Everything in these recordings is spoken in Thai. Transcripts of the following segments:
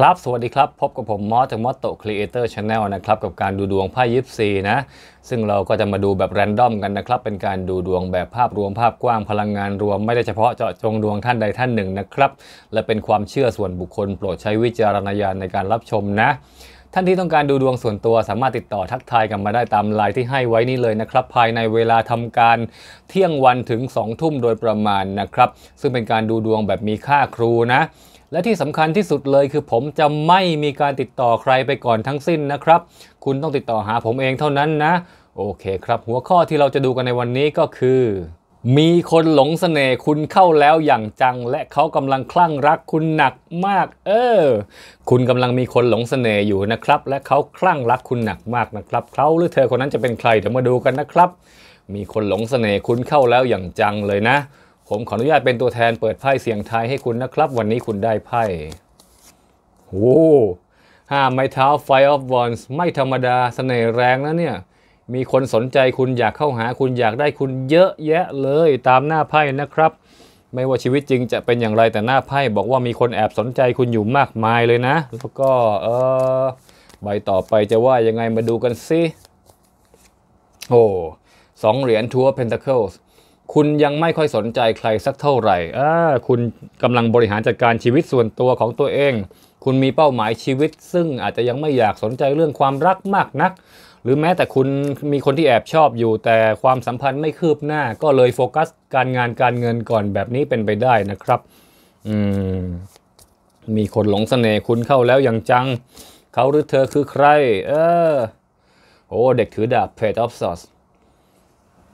ครับ สวัสดีครับ พบกับผม มอสจากมอสโตครีเอเตอร์ชาแนลนะครับ กับการดูดวงไพ่ยิปซีนะ ซึ่งเราก็จะมาดูแบบแรนดอมกันนะครับ เป็นการดูดวงแบบภาพรวมภาพกว้างพลังงานรวม ไม่ได้เฉพาะเจาะจงดวงท่านใดท่านหนึ่งนะครับ และเป็นความเชื่อส่วนบุคคลโปรดใช้วิจารณญาณในการรับชมนะ ท่านที่ต้องการดูดวงส่วนตัวสามารถติดต่อทักทายกันมาได้ตามไลน์ที่ให้ไว้นี่เลยนะครับ ภายในเวลาทำการเที่ยงวันถึง2ทุ่มโดยประมาณนะครับ ซึ่งเป็นการดูดวงแบบมีค่าครูนะและที่สำคัญที่สุดเลยคือผมจะไม่มีการติดต่อใครไปก่อนทั้งสิ้นนะครับ คุณต้องติดต่อหาผมเองเท่านั้นนะ โอเคครับ หัวข้อที่เราจะดูกันในวันนี้ก็คือ มีคนหลงสเสน่ห์คุณเข้าแล้วอย่างจัง และเขากำลังคลั่งรักคุณหนักมาก เออ คุณกำลังมีคนหลงสเสน่ห์อยู่นะครับ และเขาคลั่งรักคุณหนักมากนะครับเขาหรือเธอคนนั้นจะเป็นใครเดี๋ยวมาดูกันนะครับ มีคนหลงสเสน่ห์คุณเข้าแล้วอย่างจังเลยนะผมขออนุญาตเป็นตัวแทนเปิดไพ่เสียงไทยให้คุณนะครับ วันนี้คุณได้ไพ่ โอ้ห้าไม้เท้าไฟออฟวอนส์ไม่ธรรมดาสเสน่ห์แรงนะเนี่ย มีคนสนใจคุณอยากเข้าหาคุณอยากได้คุณเยอะแยะเลยตามหน้าไพ่นะครับ ไม่ว่าชีวิตจริงจะเป็นอย่างไรแต่หน้าไพ่บอกว่ามีคนแอบสนใจคุณอยู่มากมายเลยนะ แล้วก็ เออใบต่อไปจะว่ายังไงมาดูกันสิโอ้สองเหรียญทัวร์เพนทาเคิลส์คุณยังไม่ค่อยสนใจใครสักเท่าไหร่คุณกำลังบริหารจัดการชีวิตส่วนตัวของตัวเอง คุณมีเป้าหมายชีวิต ซึ่งอาจจะยังไม่อยากสนใจเรื่องความรักมากนัก หรือแม้แต่คุณมีคนที่แอบชอบอยู่แต่ความสัมพันธ์ไม่คืบหน้าก็เลยโฟกัสการงานการเงินก่อนแบบนี้เป็นไปได้นะครับ อืม มีคนหลงสเสน่ห์คุณเข้าแล้วอย่างจัง เขาหรือเธอคือใคร เออโอ้เด็กถือดาบเพจออฟซอส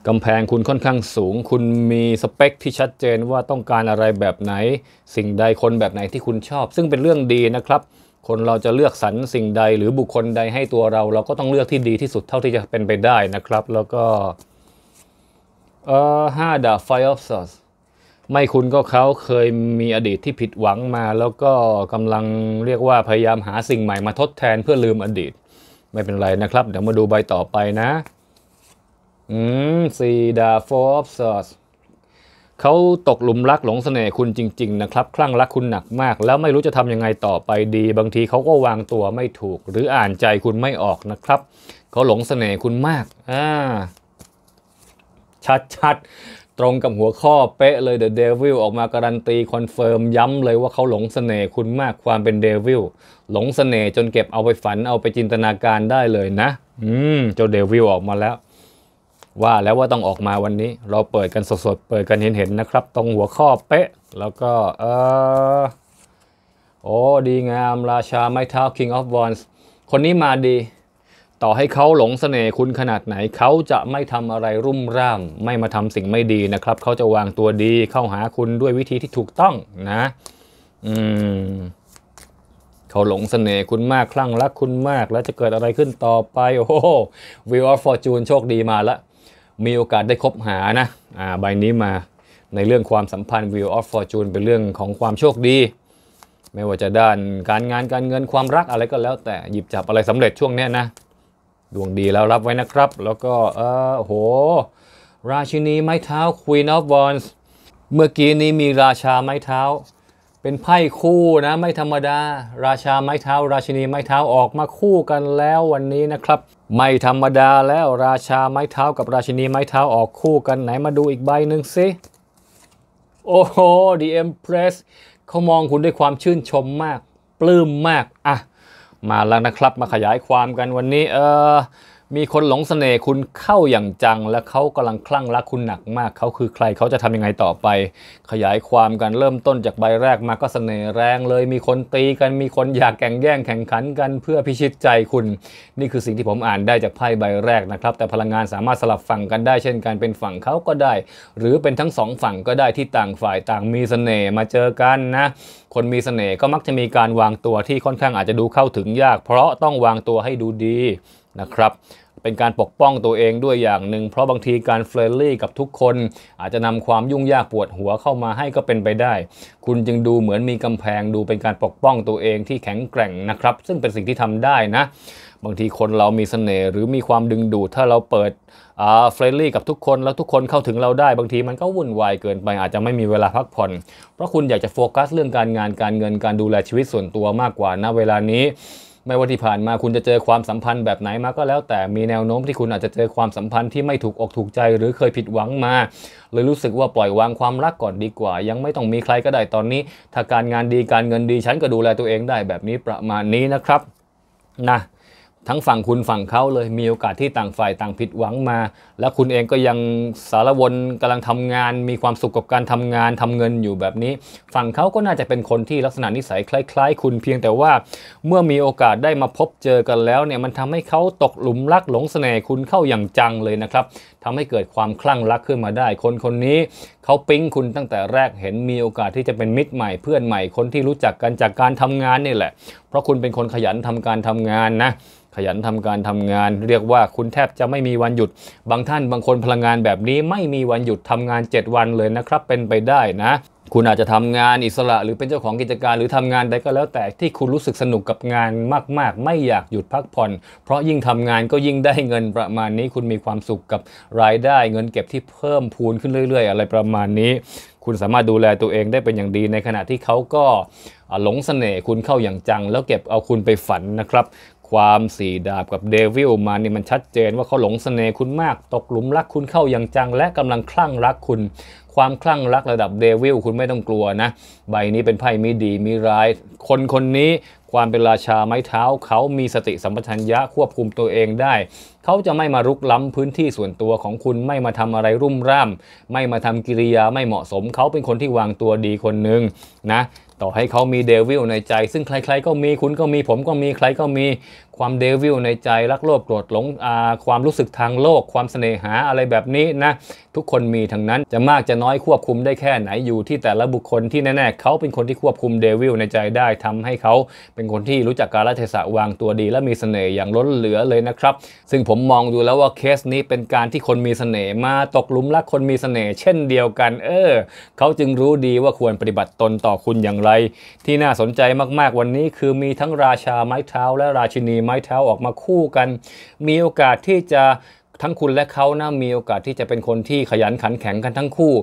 กำแพงคุณค่อนข้างสูงคุณมีสเปคที่ชัดเจนว่าต้องการอะไรแบบไหน สิ่งใดคนแบบไหนที่คุณชอบซึ่งเป็นเรื่องดีนะครับ คนเราจะเลือกสรรสิ่งใดหรือบุคคลใดให้ตัวเรา เราก็ต้องเลือกที่ดีที่สุดเท่าที่จะเป็นไปได้นะครับ แล้วก็ เอ่อห้าดาบไฟออฟซอสไม่คุณก็เขาเคยมีอดีตที่ผิดหวังมา แล้วก็กำลังเรียกว่าพยายามหาสิ่งใหม่มาทดแทนเพื่อลืมอดีต ไม่เป็นไรนะครับ เดี๋ยวมาดูใบต่อไปนะอืมซีดาฟอร์ฟซอสเขาตกหลุมรักหลงเสน่ห์คุณจริงๆ นะครับคลั่งรักคุณหนักมากแล้วไม่รู้จะทำยังไงต่อไปดีบางทีเขาก็วางตัวไม่ถูก หรืออ่านใจคุณไม่ออกนะครับ เขาหลงเสน่ห์คุณมากอ่าชัดๆ ตรงกับหัวข้อเป๊ะเลย The Devil ออกมาการันตีคอนเฟิร์มย้ำเลยว่าเขาหลงสเสน่ห์คุณมากความเป็นเดวิลหลงสเสน่ห์จนเก็บเอาไปฝันเอาไปจินตนาการได้เลยนะอืมเจ้าเดวิลออกมาแล้วว่าแล้วว่าต้องออกมาวันนี้เราเปิดกันสดๆ เปิดกันเห็นๆนะครับ ตรงหัวข้อเป๊ะ แล้วก็เออโอ้ดีงามราชาไม้เท้า King of Wands คนนี้มาดี ต่อให้เขาหลงสเสน่ห์คุณขนาดไหนเขาจะไม่ทำอะไรรุ่มร่ามไม่มาทำสิ่งไม่ดีนะครับเขาจะวางตัวดีเข้าหาคุณด้วยวิธีที่ถูกต้องนะ อืมเขาหลงสเสน่ห์คุณมากคลั่งรักคุณมาก แล้วจะเกิดอะไรขึ้นต่อไปโอ้โห Wheel of Fortune โชคดีมาแล้วมีโอกาสได้คบหานะ อ่า ใบนี้มาในเรื่องความสัมพันธ์ Wheel of Fortune เป็นเรื่องของความโชคดี ไม่ว่าจะด้านการงานการเงินความรักอะไรก็แล้วแต่หยิบจับอะไรสำเร็จช่วงนี้นะดวงดีแล้วรับไว้นะครับ แล้วก็เออโห ราชินีไม้เท้า Queen of Wands เมื่อกี้นี้มีราชาไม้เท้าเป็นไพ่คู่นะ ไม่ธรรมดา ราชาไม้เท้า ราชินีไม้เท้าออกมาคู่กันแล้ววันนี้นะครับไม่ธรรมดาแล้วราชาไม้เท้ากับราชินีไม้เท้าออกคู่กันไหนมาดูอีกใบหนึ่งสิโอ้โห The Empress เขามองคุณด้วยความชื่นชมมาก ปลื้มมากอ่ะมาแล้วนะครับมาขยายความกันวันนี้ เออมีคนหลงสเสน่ห์คุณเข้าอย่างจัง และเขากำลังคลั่งรักคุณหนักมากเขาคือใครเขาจะทำยังไงต่อไป ขยายความกัน เริ่มต้นจากใบแรก มาก็สเสน่ห์แรงเลย มีคนตีกันมีคนอยากแข่งแย่งแข่งขันกันเพื่อพิชิตใจคุณ นี่คือสิ่งที่ผมอ่านได้จากไพ่ใบแรกนะครับ แต่พลังงานสามารถสลับฝั่งกันได้เช่นการเป็นฝั่งเขาก็ได้ หรือเป็นทั้งสองฝั่งก็ได้ที่ต่างฝ่ายต่างมีสเสน่ห์มาเจอกันนะ คนมีสเสน่ห์ก็มักจะมีการวางตัวที่ค่อนข้างอาจจะดูเข้าถึงยาก เพราะต้องวางตัวให้ดูดีนะครับเป็นการปกป้องตัวเองด้วยอย่างหนึ่งเพราะบางทีการเฟรนลี่กับทุกคนอาจจะนำความยุ่งยากปวดหัวเข้ามาให้ก็เป็นไปได้ คุณจึงดูเหมือนมีกำแพงดูเป็นการปกป้องตัวเองที่แข็งแกร่งนะครับ ซึ่งเป็นสิ่งที่ทำได้นะ บางทีคนเรามีสเสน่ห์หรือมีความดึงดูดถ้าเราเปิดเฟรนลี่กับทุกคนแล้วทุกคนเข้าถึงเราได้ บางทีมันก็วุ่นวายเกินไปอาจจะไม่มีเวลาพักผ่อน เพราะคุณอยากจะโฟกัสเรื่องการงานการเงินการดูแลชีวิตส่วนตัวมากกว่านะเวลานี้ไม่ว่าที่ผ่านมาคุณจะเจอความสัมพันธ์แบบไหนมาก็แล้วแต่มีแนวโน้มที่คุณอาจจะเจอความสัมพันธ์ที่ไม่ถูกอกถูกใจหรือเคยผิดหวังมาหรือรู้สึกว่าปล่อยวางความรักก่อนดีกว่า ยังไม่ต้องมีใครก็ได้ตอนนี้ ถ้าการงานดีการเงินดีฉันก็ดูแล ตัวเองได้แบบนี้ประมาณนี้นะครับนะทั้งฝั่งคุณฝั่งเขาเลยมีโอกาสที่ต่างฝ่ายต่างผิดหวังมา แล้วคุณเองก็ยังสารวนกำลังทำงาน มีความสุขกับการทำงานทำเงินอยู่แบบนี้ ฝั่งเขาก็น่าจะเป็นคนที่ลักษณะนิสัยคล้าย ๆ คุณเพียงแต่ว่า เมื่อมีโอกาสได้มาพบเจอกันแล้ว เนี่ยมันทำให้เขาตกหลุมรักหลงสเสน่ห์คุณเข้าอย่างจังเลยนะครับทำให้เกิดความคลั่งรักขึ้นมาได้คนคนนี้เขาปิ๊งคุณตั้งแต่แรกเห็นมีโอกาสที่จะเป็นมิตรใหม่เพื่อนใหม่คนที่รู้จักกันจากการทำงานนี่แหละ เพราะคุณเป็นคนขยันทำการทำงานนะขยันทำการทำงาน เรียกว่าคุณแทบจะไม่มีวันหยุด บางท่านบางคนพลังงานแบบนี้ ไม่มีวันหยุดทำงาน 7 วันเลยนะครับ เป็นไปได้นะ คุณอาจจะทำงานอิสระหรือเป็นเจ้าของกิจการหรือทำงานใดก็แล้ว แต่ที่คุณรู้สึกสนุกกับงานมากๆ ไม่อยากหยุดพักผ่อน เพราะยิ่งทำงานก็ยิ่งได้เงินประมาณนี้ คุณมีความสุขกับรายได้เงินเก็บที่เพิ่มพูนขึ้นเรื่อย ๆ อะไรประมาณนี้ คุณสามารถดูแลตัวเองได้เป็นอย่างดี ในขณะที่เขาก็หลงสเสน่ห์คุณเข้าอย่างจัง แล้วเก็บเอาคุณไปฝันนะครับความสี่ดาบกับเดวิลมาเนี่ยมันชัดเจนว่าเขาหลงสเสน่ห์คุณมาก ตกหลุมรักคุณเข้าอย่างจังและกำลังคลั่งรักคุณ ความคลั่งรักระดับเดวิลคุณไม่ต้องกลัวนะ ใบนี้เป็นไพ่มีดีมีร้าย คนคนนี้ความเป็นราชาไม้เท้าเขามีสติสัมปชัญญะควบคุมตัวเองได้เขาจะไม่มารุกล้ำพื้นที่ส่วนตัวของคุณ ไม่มาทำอะไรรุ่มร่ามไม่มาทำกิริยาไม่เหมาะสมเขาเป็นคนที่วางตัวดีคนหนึ่งนะต่อให้เขามีเดวิลในใจ ซึ่งใคร ๆ ก็มีคุณก็มีผมก็มีใครก็มีความเดวิลในใจรักโลภโกรธหลงความรู้สึกทางโลก ความเสน่หาอะไรแบบนี้นะ ทุกคนมีทั้งนั้นจะมากจะน้อยควบคุมได้แค่ไหนอยู่ที่แต่ละบุคคลที่แน่ๆเขาเป็นคนที่ควบคุมเดวิลในใจได้ ทำให้เขาเป็นคนที่รู้จักการลเทศะวางตัวดี และมีเสน่ห์อย่างล้นเหลือเลยนะครับ ซึ่งผมมองดูแล้วว่าเคสนี้เป็นการที่คนมีเสน่ห์มาตกลุมรักคนมีเสน่ห์เช่นเดียวกัน เออ เขาจึงรู้ดีว่าควรปฏิบัติตนต่อคุณอย่างไร ที่น่าสนใจมากๆวันนี้ คือมีทั้งราชาไม้เท้า และราชินีไม้เท้าออกมาคู่กัน มีโอกาสที่จะทั้งคุณและเขานะมีโอกาสที่จะเป็นคนที่ขยันขันแข็งกันทั้งคู่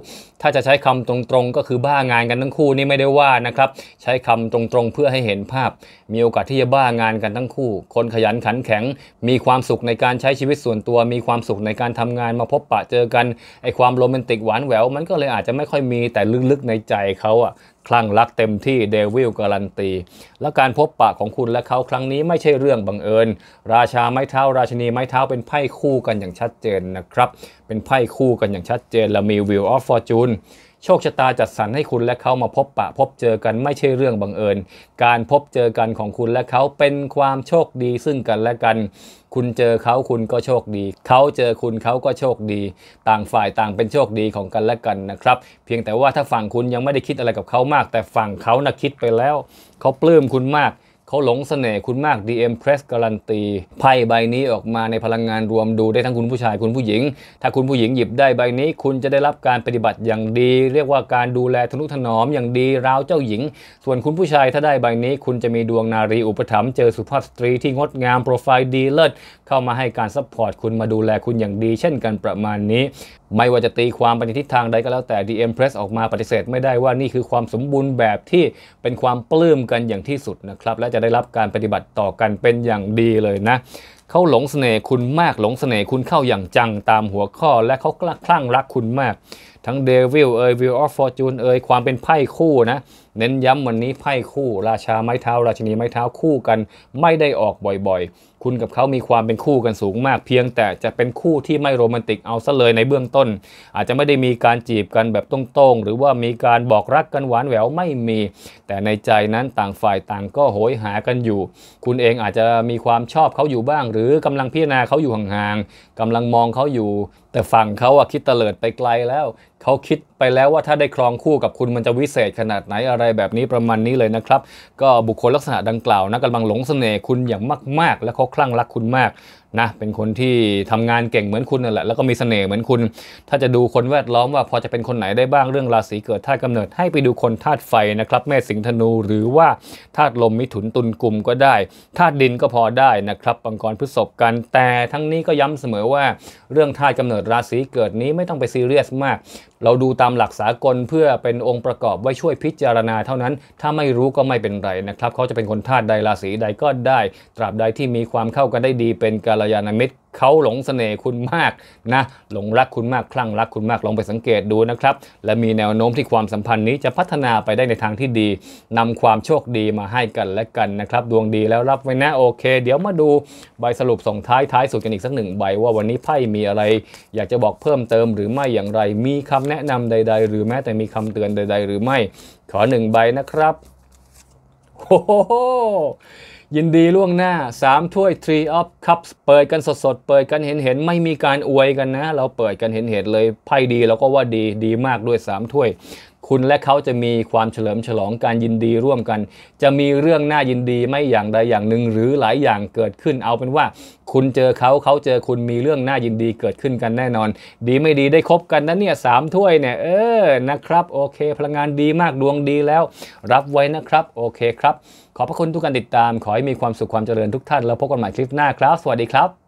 ถ้าจะใช้คำตรงๆก็คือบ้างานกันทั้งคู่นี่ไม่ได้ว่านะครับ ใช้คำตรงๆเพื่อให้เห็นภาพ มีโอกาสที่จะบ้างานกันทั้งคู่ คนขยันขันแข็งมีความสุขในการใช้ชีวิตส่วนตัว มีความสุขในการทำงานมาพบปะเจอกันไอความโรแมนติกหวานแหววมันก็เลยอาจจะไม่ค่อยมีแต่ลึกๆในใจเขาอะคลั่งรักเต็มที่เดวิลการันตีและการพบปะของคุณและเขาครั้งนี้ไม่ใช่เรื่องบังเอิญ ราชาไม้เท้าราชนีไม้เท้าเป็นไพ่คู่กันอย่างชัดเจนนะครับ เป็นไพ่คู่กันอย่างชัดเจนและมีวิวออฟฟอร์จูนโชคชะตาจัดสรรให้คุณและเขามาพบปะ พบเจอกันไม่ใช่เรื่องบังเอิญ การพบเจอกันของคุณและเขาเป็นความโชคดีซึ่งกันและกัน คุณเจอเขาคุณก็โชคดีเขาเจอคุณเขาก็โชคดี ต่างฝ่ายต่างเป็นโชคดีของกันและกันนะครับ เพียงแต่ว่าถ้าฝั่งคุณยังไม่ได้คิดอะไรกับเขามาก แต่ฝั่งเขานะ่ะคิดไปแล้วเขาปลื้มคุณมากเขาหลงสเสน่ห์คุณมาก DM Press การันตี ไพ่ใบนี้ออกมาในพลังงานรวมดูได้ทั้งคุณผู้ชายคุณผู้หญิง ถ้าคุณผู้หญิงหยิบได้ใบนี้ คุณจะได้รับการปฏิบัติอย่างดี เรียกว่าการดูแลทนุถนอมอย่างดีราวเจ้าหญิง ส่วนคุณผู้ชายถ้าได้ใบนี้ คุณจะมีดวงนารีอุปถัมภ์เจอสุภาพสตรีที่งดงามโปรไฟล์ดีเลิศเข้ามาให้การซัพพอร์ตคุณมาดูแลคุณอย่างดี เช่นกันประมาณนี้ไม่ว่าจะตีความปในทิศทางใดก็แล้วแต่ The Empress ออกมาปฏิเสธไม่ได้ว่านี่คือความสมบูรณ์แบบที่เป็นความปลื้มกันอย่างที่สุดนะครับ และจะได้รับการปฏิบัติต่อกันเป็นอย่างดีเลยนะ เขาหลงสเสน่ห์คุณมากหลงสเสน่ห์คุณเข้าอย่างจังตามหัวข้อและเขาคลั่งรักคุณมาก ทั้งเดวิลเอยวิลออฟฟอร์จูนเอยความเป็นไพ่คู่นะเน้นย้ำวันนี้ไพ่คู่ ราชาไม้เท้า ราชินีไม้เท้าคู่กันไม่ได้ออกบ่อยๆ คุณกับเขามีความเป็นคู่กันสูงมากเพียง แต่จะเป็นคู่ที่ไม่โรแมนติกเอาซะเลยในเบื้องต้น อาจจะไม่ได้มีการจีบกันแบบตรงๆหรือว่ามีการบอกรักกันหวานแหววไม่มี แต่ในใจนั้นต่างฝ่ายต่างก็โหยหากันอยู่ คุณเองอาจจะมีความชอบเขาอยู่บ้าง หรือกำลังพิจารณาเขาอยู่ห่างๆกำลังมองเขาอยู่แต่ฝั่งเขาอะคิดเตลิดไปไกลแล้ว เขาคิดไปแล้วว่าถ้าได้ครองคู่กับคุณมันจะวิเศษขนาดไหนอะไรแบบนี้ประมาณนี้เลยนะครับ ก็บุคคลลักษณะดังกล่าวนะกำลังหลงเสน่ห์คุณอย่างมาก ๆ และเขาคลั่งรักคุณมากนะเป็นคนที่ทำงานเก่งเหมือนคุณนั่นแหละ แล้วก็มีเสน่ห์เหมือนคุณ ถ้าจะดูคนแวดล้อมว่าพอจะเป็นคนไหนได้บ้างเรื่องราศีเกิดธาตุกำเนิดให้ไปดูคนธาตุไฟนะครับ แม่สิงธนูหรือว่าธาตุลมมิถุนตุลกลุ่มก็ได้ธาตุดินก็พอได้นะครับบังกรพฤษภกันแต่ ทั้งนี้ก็ย้ำเสมอว่าเรื่องธาตุกำเนิดราศีเกิดนี้ไม่ต้องไปซีเรียสมากเราดูตามหลักสากลเพื่อเป็นองค์ประกอบไว้ช่วยพิจารณาเท่านั้น ถ้าไม่รู้ก็ไม่เป็นไรนะครับ เขาจะเป็นคนธาตุใดราศีใดก็ได้ ตราบใดที่มีความเข้ากันได้ดีเป็นกาลยาามิตรเขาหลงสเสน่ห์คุณมากนะ หลงรักคุณมากคลั่งรัก คุณมากลองไปสังเกตดูนะครับ และมีแนวโน้มที่ความสัมพันธ์นี้จะพัฒนาไปได้ในทางที่ดี นำความโชคดีมาให้กันและกันนะครับ ดวงดีแล้วรับไว้นะโอเค เดี๋ยวมาดูใบสรุปส่งท้ายท้ายสุดกันอีกสักหนึ่งใบ ว่าวันนี้ไพ่มีอะไร อยากจะบอกเพิ่มเติมหรือไม่อย่างไรมีคำแนะนำใด ๆ หรือแม้แต่มีคำเตือนใด ๆ หรือไม่ขอหนึ่งใบนะครับโอ้โหยินดีล่วงหน้า 3 ถ้วย Tree of Cups เปิดกันสดๆเปิดกันเห็นๆไม่มีการอวยกันนะ เราเปิดกันเห็นๆเลยไพ่ดีเราก็ว่าดีดีมากด้วย3ถ้วยคุณและเขาจะมีความเฉลิมฉลองการยินดีร่วมกัน จะมีเรื่องน่ายินดีไม่อย่างใดอย่างหนึ่งหรือหลายอย่างเกิดขึ้นเอาเป็นว่า คุณเจอเขาเขาเจอคุณมีเรื่องน่ายินดีเกิดขึ้นกันแน่นอน ดีไม่ดีได้คบกันนะเนี่ยสามถ้วยเนี่ยเออนะครับ โอเค พลังงานดีมากดวงดีแล้ว รับไว้นะครับ โอเคครับขอบพระคุณทุกการติดตาม ขอให้มีความสุขความเจริญทุกท่าน แล้วพบกันใหม่คลิปหน้าครับ สวัสดีครับ